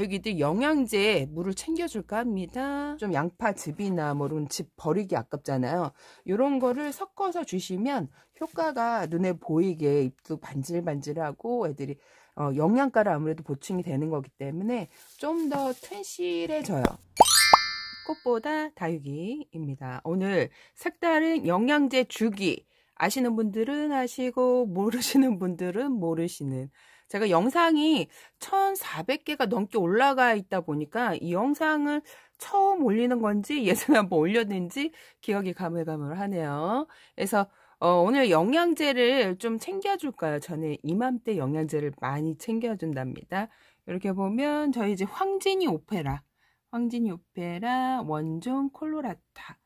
애기들 영양제 물을 챙겨줄까 합니다. 좀 양파즙이나 뭐 이런 집 버리기 아깝잖아요. 이런 거를 섞어서 주시면 효과가 눈에 보이게 입도 반질반질하고 애들이 어, 영양가를 아무래도 보충이 되는 거기 때문에 좀 더 튼실해져요. 꽃보다 다육이입니다. 오늘 색다른 영양제 주기 아시는 분들은 아시고 모르시는 분들은 모르시는 제가 영상이 1,400개가 넘게 올라가 있다 보니까 이 영상을 처음 올리는 건지 예전에 한번 올렸는지 기억이 가물가물하네요. 그래서 어, 오늘 영양제를 좀 챙겨줄까요? 저는 이맘때 영양제를 많이 챙겨준답니다. 이렇게 보면 저희 이제 황진이 오페라, 황진이 오페라 원종 콜로라타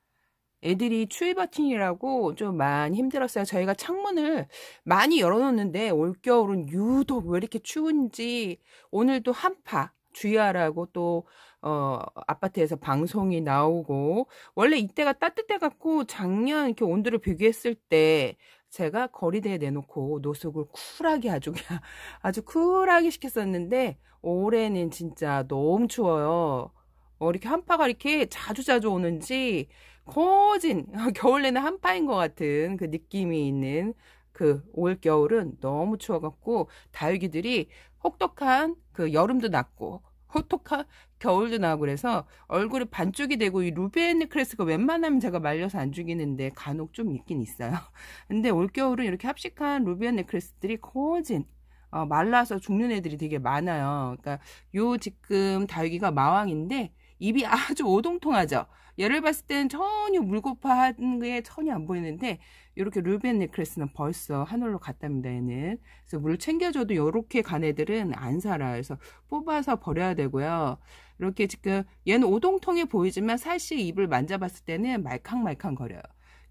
애들이 추위 버튼이라고좀 많이 힘들었어요. 저희가 창문을 많이 열어놓는데 올겨울은 유독 왜 이렇게 추운지 오늘도 한파 주의하라고 또 어, 아파트에서 방송이 나오고 원래 이때가 따뜻해 갖고 작년 이렇게 온도를 비교했을 때 제가 거리대에 내놓고 노숙을 쿨하게 아주 그냥 아주 쿨하게 시켰었는데 올해는 진짜 너무 추워요. 어, 이렇게 한파가 이렇게 자주 자주 오는지 거진 겨울 내내 한파인 것 같은 그 느낌이 있는 그 올겨울은 너무 추워갖고 다육이들이 혹독한 그 여름도 낮고 혹독한 겨울도 나고 그래서 얼굴이 반쪽이 되고 이 루베네 크레스가 웬만하면 제가 말려서 안 죽이는데 간혹 좀 있긴 있어요. 근데 올겨울은 이렇게 합식한 루베네 크레스들이 커진 어, 말라서 죽는 애들이 되게 많아요. 그러니까 요 지금 다육이가 마왕인데 입이 아주 오동통하죠. 얘를 봤을 땐 전혀 물고파한 게 전혀 안 보이는데 이렇게 루벤 네크레스는 벌써 하늘로 갔답니다. 얘는. 그래서 물 챙겨줘도 이렇게 간 애들은 안 살아. 그래서 뽑아서 버려야 되고요. 이렇게 지금 얘는 오동통해 보이지만 사실 입을 만져봤을 때는 말캉말캉 거려요.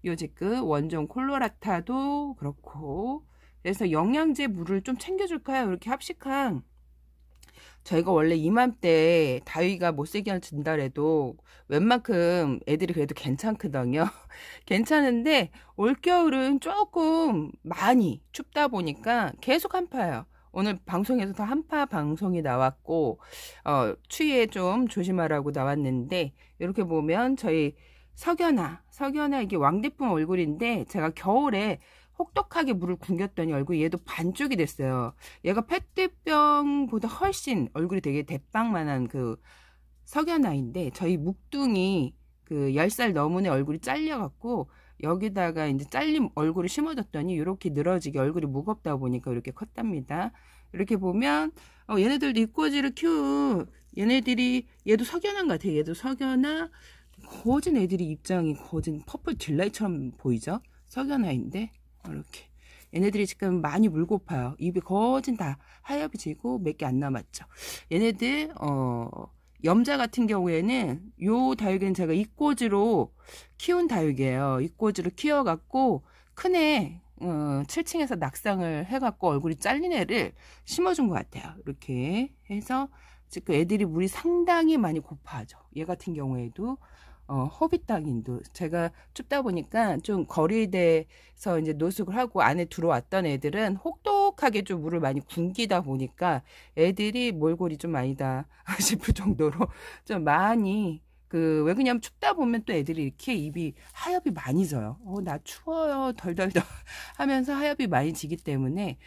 요 지금 원종 콜로라타도 그렇고 그래서 영양제 물을 좀 챙겨줄까요? 이렇게 합식한 저희가 원래 이맘때 다위가 못생겨 진다래도 웬만큼 애들이 그래도 괜찮거든요. 괜찮은데 올겨울은 조금 많이 춥다 보니까 계속 한파예요. 오늘 방송에서 더 한파 방송이 나왔고 어, 추위에 좀 조심하라고 나왔는데 이렇게 보면 저희 석연아 석연아 이게 왕대품 얼굴인데 제가 겨울에 혹독하게 물을 굶겼더니 얼굴 얘도 반쪽이 됐어요. 얘가 페트병보다 훨씬 얼굴이 되게 대빵만한 그 석연아인데 저희 묵둥이 그 10살 넘은 애 얼굴이 잘려갖고 여기다가 이제 잘린 얼굴을 심어줬더니 이렇게 늘어지게 얼굴이 무겁다 보니까 이렇게 컸답니다. 이렇게 보면 어, 얘네들도 입꼬지를 키우 얘네들이 얘도 석연한 같아. 요 얘도 석연아 거진 애들이 입장이 거진 퍼플 딜라이처럼 보이죠? 석연아인데 이렇게 얘네들이 지금 많이 물고파요. 입이 거진 다 하엽이 지고 몇 개 안 남았죠. 얘네들 어 염자 같은 경우에는 요 다육이는 제가 이꼬지로 키운 다육이에요. 이꼬지로 키워갖고 큰 애, 어, 7층에서 낙상을 해갖고 얼굴이 잘린 애를 심어준 것 같아요. 이렇게 해서 지금 애들이 물이 상당히 많이 고파하죠. 얘 같은 경우에도 어, 허비땅인도 제가 춥다 보니까 좀 거리대에서 이제 노숙을 하고 안에 들어왔던 애들은 혹독하게 좀 물을 많이 굶기다 보니까 애들이 몰골이 좀 아니다 싶을 정도로 좀 많이 그, 왜 그냐면 춥다 보면 또 애들이 이렇게 입이 하엽이 많이 져요. 어, 나 추워요. 덜덜덜 하면서 하엽이 많이 지기 때문에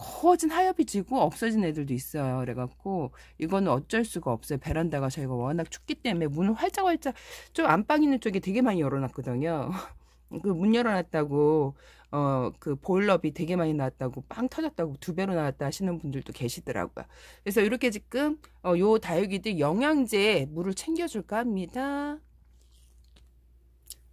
커진 하엽이 지고 없어진 애들도 있어요. 그래갖고 이거는 어쩔 수가 없어요. 베란다가 저희가 워낙 춥기 때문에 문을 활짝활짝 좀 안방 있는 쪽에 되게 많이 열어놨거든요. 그 문 열어놨다고 어그 보일러비 되게 많이 나왔다고 빵 터졌다고 두 배로 나왔다 하시는 분들도 계시더라고요. 그래서 이렇게 지금 어, 요 다육이들 영양제 물을 챙겨줄까 합니다.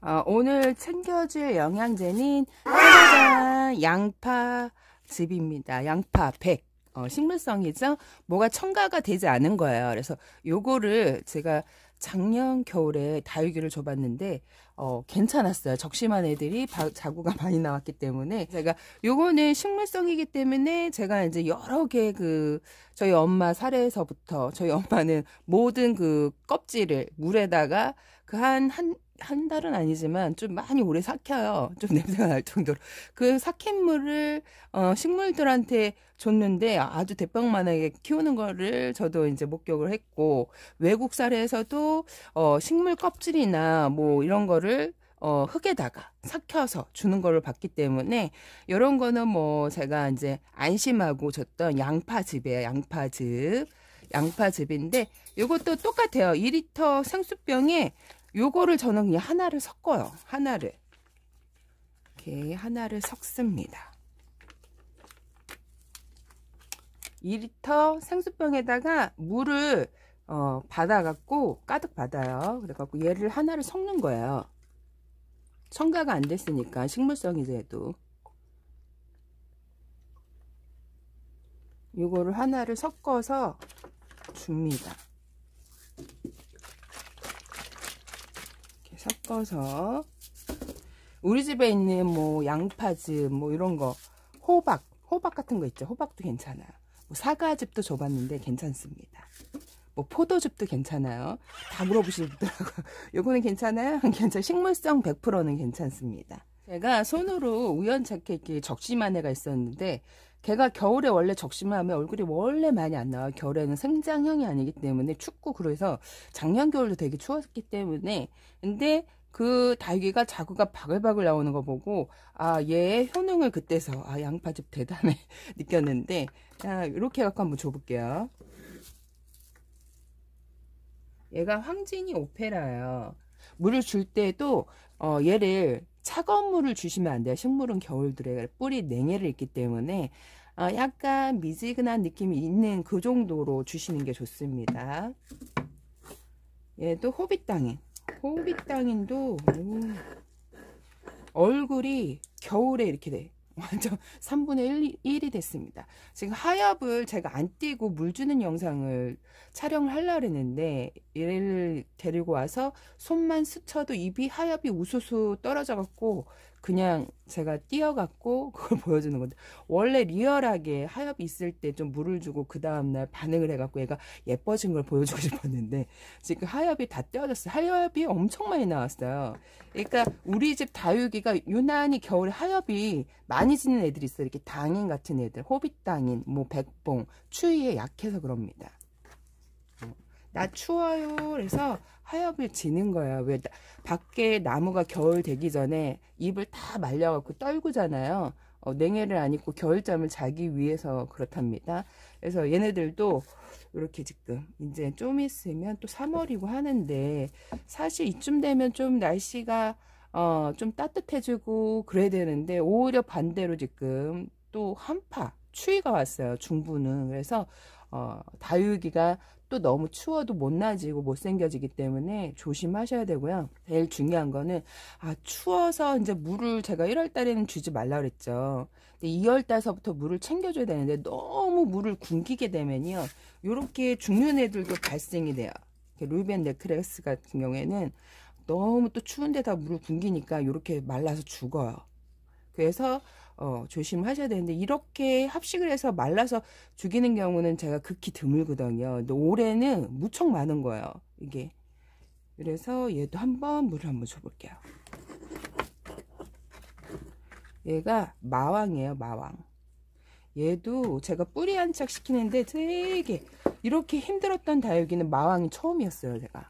어, 오늘 챙겨줄 영양제는 짜자잔 양파 즙입니다. 양파 100. 어, 식물성이죠. 뭐가 첨가가 되지 않은 거예요. 그래서 요거를 제가 작년 겨울에 다육이를 줘봤는데 어, 괜찮았어요. 적심한 애들이 바, 자구가 많이 나왔기 때문에 제가 요거는 식물성이기 때문에 제가 이제 여러 개 그 저희 엄마 사례에서부터 저희 엄마는 모든 그 껍질을 물에다가 그한한 한 달은 아니지만 좀 많이 오래 삭혀요. 좀 냄새가 날 정도로. 그 삭힌 물을 어 식물들한테 줬는데 아주 대빵만하게 키우는 거를 저도 이제 목격을 했고 외국 사례에서도 어 식물 껍질이나 뭐 이런 거를 어 흙에다가 삭혀서 주는 거를 봤기 때문에 이런 거는 뭐 제가 이제 안심하고 줬던 양파즙이에요. 양파즙. 양파즙인데 이것도 똑같아요. 2리터 생수병에 요거를 저는 그냥 하나를 섞어요. 하나를. 이렇게 하나를 섞습니다. 2리터 생수병에다가 물을 어, 받아갖고 가득 받아요. 그래갖고 얘를 하나를 섞는 거예요. 첨가가 안 됐으니까 식물성이돼도 요거를 하나를 섞어서 줍니다. 섞어서 우리 집에 있는 뭐 양파즙 뭐 이런 거 호박 호박 같은 거 있죠 호박도 괜찮아 뭐 사과즙도 줘봤는데 괜찮습니다 뭐 포도즙도 괜찮아요 다 물어보시더라고요 요거는 괜찮아요? 괜찮아요 식물성 100%는 괜찮습니다 제가 손으로 우연찮게 이렇게 적심한 애가 있었는데 걔가 겨울에 원래 적심하면 얼굴이 원래 많이 안 나와요. 겨울에는 생장형이 아니기 때문에 춥고 그래서 작년 겨울도 되게 추웠기 때문에 근데 그 달기가 자구가 바글바글 나오는 거 보고 아 얘의 효능을 그때서 아 양파즙 대단해 느꼈는데 자 이렇게 해갖고 한번 줘볼게요. 얘가 황진이 오페라예요. 물을 줄 때도 어, 얘를 차가운 물을 주시면 안 돼요. 식물은 겨울들에 뿌리 냉해를 있기 때문에 어, 약간 미지근한 느낌이 있는 그 정도로 주시는 게 좋습니다. 얘도 예, 호빗당인. 호빗당인도 오, 음, 얼굴이 겨울에 이렇게 돼. 완전 3분의 1, 이 됐습니다. 지금 하엽을 제가 안 띄고 물 주는 영상을 촬영을 하려고 했는데 얘를 데리고 와서 손만 스쳐도 입이 하엽이 우수수 떨어져 갖고 그냥 제가 띄어갖고 그걸 보여주는 건데 원래 리얼하게 하엽 이 있을 때 좀 물을 주고 그 다음날 반응을 해갖고 얘가 예뻐진 걸 보여주고 싶었는데 지금 하엽이 다 떼어졌어요. 하엽이 엄청 많이 나왔어요. 그러니까 우리 집 다육이가 유난히 겨울에 하엽이 많이 지는 애들이 있어요. 이렇게 당인 같은 애들, 호빗당인, 뭐 백봉, 추위에 약해서 그럽니다. 나 추워요. 그래서 하엽을 지는 거야. 왜 밖에 나무가 겨울 되기 전에 잎을 다 말려갖고 떨구잖아요. 어, 냉해를 안 입고 겨울잠을 자기 위해서 그렇답니다. 그래서 얘네들도 이렇게 지금 이제 좀 있으면 또 3월이고 하는데 사실 이쯤 되면 좀 날씨가 어, 좀 따뜻해지고 그래야 되는데 오히려 반대로 지금 또 한파 추위가 왔어요 중부는 그래서 어, 다육이가 또 너무 추워도 못나지고 못생겨지기 때문에 조심하셔야 되고요. 제일 중요한 거는 아 추워서 이제 물을 제가 1월 달에는 주지 말라 그랬죠. 근데 2월 달서부터 물을 챙겨줘야 되는데 너무 물을 굶기게 되면요. 요렇게 죽는 애들도 발생이 돼요. 루벤 네크레스 같은 경우에는 너무 또 추운데다 물을 굶기니까 요렇게 말라서 죽어요. 그래서 어, 조심하셔야 되는데 이렇게 합식을 해서 말라서 죽이는 경우는 제가 극히 드물거든요. 근데 올해는 무척 많은 거예요. 이게. 그래서 얘도 한번 물을 한번 줘볼게요. 얘가 마왕이에요. 마왕. 얘도 제가 뿌리 안착 시키는데 되게 이렇게 힘들었던 다육이는 마왕이 처음이었어요. 제가.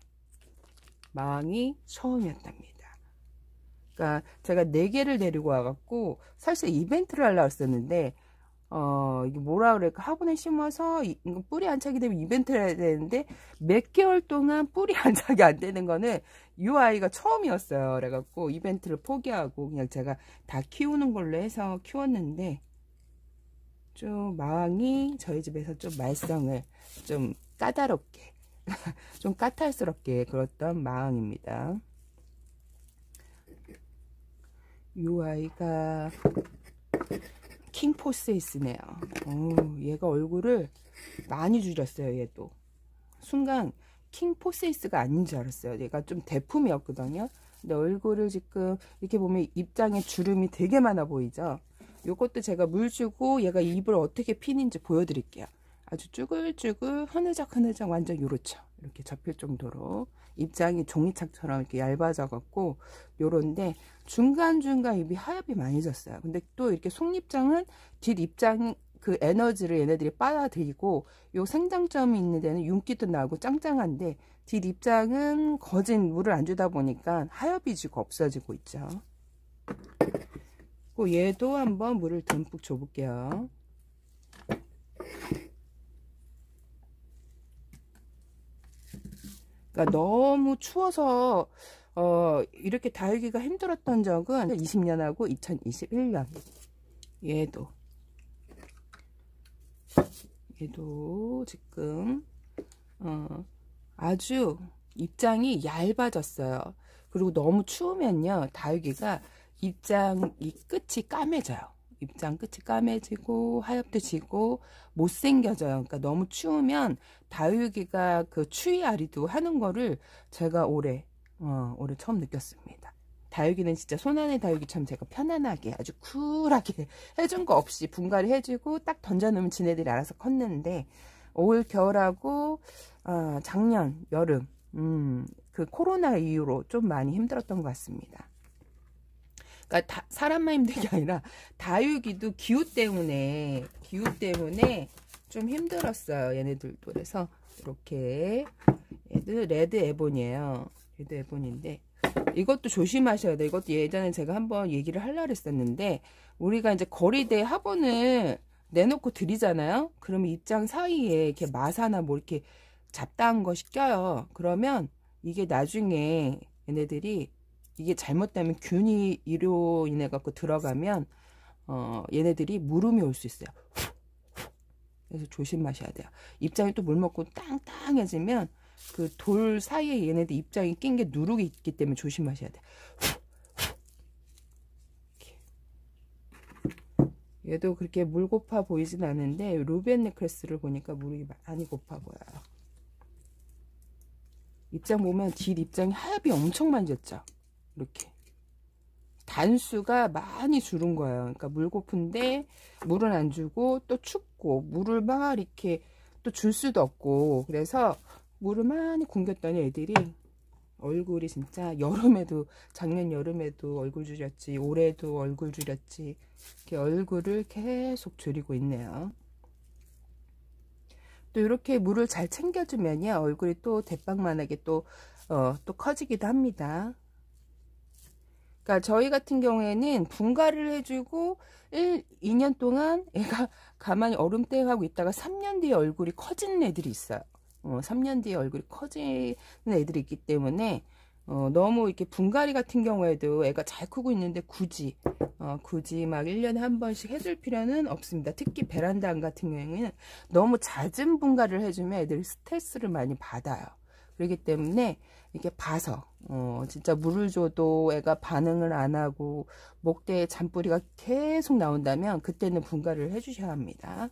마왕이 처음이었답니다. 그러니까 제가 네 개를 데리고 와갖고 사실 이벤트를 하려고 했었는데 어 이게 뭐라 그럴까 화분에 심어서 이, 거 뿌리 안착이 되면 이벤트를 해야 되는데 몇 개월 동안 뿌리 안착이 안 되는 거는 이 아이가 처음이었어요 그래갖고 이벤트를 포기하고 그냥 제가 다 키우는 걸로 해서 키웠는데 좀 마왕이 저희 집에서 좀 말썽을 좀 까다롭게 좀 까탈스럽게 그랬던 마음입니다 요 아이가 킹포세이스네요 얘가 얼굴을 많이 줄였어요. 얘도. 순간 킹포세이스가 아닌 줄 알았어요. 얘가 좀 대품이었거든요. 근데 얼굴을 지금 이렇게 보면 입장에 주름이 되게 많아 보이죠. 요것도 제가 물 주고 얘가 입을 어떻게 피는지 보여드릴게요. 아주 쭈글쭈글 흐느적흐느적 완전 요렇죠. 이렇게 접힐 정도로 입장이 종이착처럼 이렇게 얇아져 갖고 요런데 중간중간 입이 하엽이 많이 졌어요 근데 또 이렇게 속립장은 뒷입장 그 에너지를 얘네들이 빨아들이고 요 생장점이 있는 데는 윤기도 나고 짱짱한데 뒷입장은 거진 물을 안 주다 보니까 하엽이 지고 없어지고 있죠 그 얘도 한번 물을 듬뿍 줘볼게요 그러니까 너무 추워서 어, 이렇게 달기가 힘들었던 적은 20년하고 2021년. 얘도. 얘도 지금, 어, 아주 입장이 얇아졌어요. 그리고 너무 추우면요. 달기가 입장, 이 끝이 까매져요. 입장 끝이 까매지고 하엽도 지고 못생겨져요. 그러니까 너무 추우면 다육이가 그 추위 아리도 하는 거를 제가 올해 어, 올해 처음 느꼈습니다. 다육이는 진짜 손안의 다육이처럼 제가 편안하게 아주 쿨하게 해준 거 없이 분갈이 해주고 딱 던져놓으면 지네들이 알아서 컸는데 올 겨울하고 어, 작년 여름 음, 그 코로나 이후로 좀 많이 힘들었던 것 같습니다. 그러니까 다, 사람만 힘든 게 아니라 다육이도 기후 때문에 기후 때문에 좀 힘들었어요. 얘네들도 그래서 이렇게 얘들 레드 에본이에요. 레드 에본인데 이것도 조심하셔야 돼. 이것도 예전에 제가 한번 얘기를 하려 그랬었는데 우리가 이제 거리대 화분을 내놓고 들이잖아요 그러면 입장 사이에 이렇게 마사나 뭐 이렇게 잡다한 거 시켜요. 그러면 이게 나중에 얘네들이 이게 잘못되면 균이 이로 인해 갖고 들어가면 어 얘네들이 물음이 올 수 있어요. 그래서 조심하셔야 돼요. 입장이 또 물 먹고 땅땅해지면 그 돌 사이에 얘네들 입장이 낀 게 누룩이 있기 때문에 조심하셔야 돼요. 얘도 그렇게 물 고파 보이진 않은데 루벤 네크레스를 보니까 물이 많이 고파 보여요. 입장 보면 뒷 입장이 하엽이 엄청 만졌죠. 이렇게 단수가 많이 줄은 거예요. 그러니까 물 고픈데 물은 안 주고 또 춥고 물을 막 이렇게 또 줄 수도 없고 그래서 물을 많이 굶겼더니 애들이 얼굴이 진짜 여름에도 작년 여름에도 얼굴 줄였지 올해도 얼굴 줄였지 이렇게 얼굴을 계속 줄이고 있네요. 또 이렇게 물을 잘 챙겨주면요 얼굴이 또 대빵만하게 또어또 어, 또 커지기도 합니다. 그러니까 저희 같은 경우에는 분갈이를 해주고 1, 2년 동안 애가 가만히 얼음땡하고 있다가 3년 뒤에 얼굴이 커지는 애들이 있어요. 어, 3년 뒤에 얼굴이 커지는 애들이 있기 때문에 어, 너무 이렇게 분갈이 같은 경우에도 애가 잘 크고 있는데 굳이 어, 굳이 막 1년에 한 번씩 해줄 필요는 없습니다. 특히 베란다 같은 경우에는 너무 잦은 분갈이를 해주면 애들 스트레스를 많이 받아요. 그렇기 때문에 이렇게 봐서 어, 진짜 물을 줘도 애가 반응을 안 하고 목대에 잔뿌리가 계속 나온다면 그때는 분갈이를 해주셔야 합니다.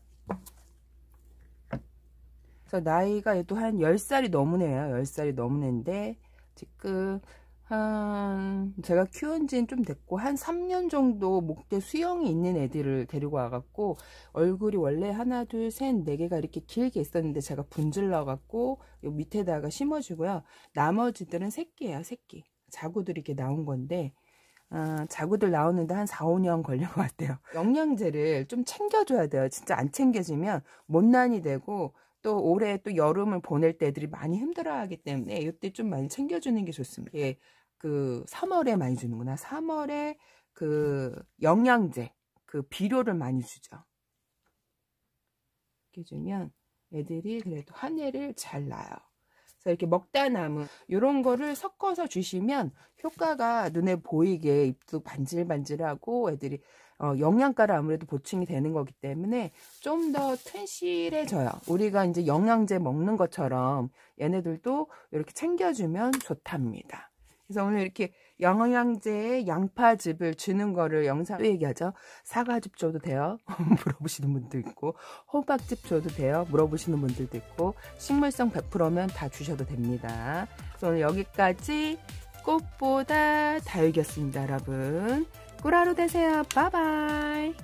그래서 나이가 또 한 10살이 넘으네요. 10살이 넘는데 지금 한 제가 키운 지는 좀 됐고 한 3년 정도 목대 수영이 있는 애들을 데리고 와갖고 얼굴이 원래 하나 둘 셋 네 개가 이렇게 길게 있었는데 제가 분질러갖고 밑에다가 심어주고요 나머지들은 새끼예요 새끼 자구들이 이렇게 나온 건데 아, 자구들 나오는데 한 4, 5년 걸려것 같아요 영양제를 좀 챙겨줘야 돼요 진짜 안 챙겨지면 못난이 되고 또 올해 또 여름을 보낼 때 애들이 많이 힘들어하기 때문에 이때 좀 많이 챙겨주는 게 좋습니다. 예, 그 3월에 많이 주는구나. 3월에 그 영양제, 그 비료를 많이 주죠. 이렇게 주면 애들이 그래도 한 해를 잘 나요. 그래서 이렇게 먹다 남은 이런 거를 섞어서 주시면 효과가 눈에 보이게 입도 반질반질하고 애들이 어, 영양가를 아무래도 보충이 되는 거기 때문에 좀 더 튼실해져요. 우리가 이제 영양제 먹는 것처럼 얘네들도 이렇게 챙겨주면 좋답니다. 그래서 오늘 이렇게 영양제에 양파즙을 주는 거를 영상 으로 얘기하죠? 사과즙 줘도 돼요? 물어보시는 분도 있고 호박즙 줘도 돼요? 물어보시는 분들도 있고 식물성 100%면 다 주셔도 됩니다. 그래서 오늘 여기까지 꽃보다 달육이습니다 여러분. 꿀하루 되세요. 바이바이.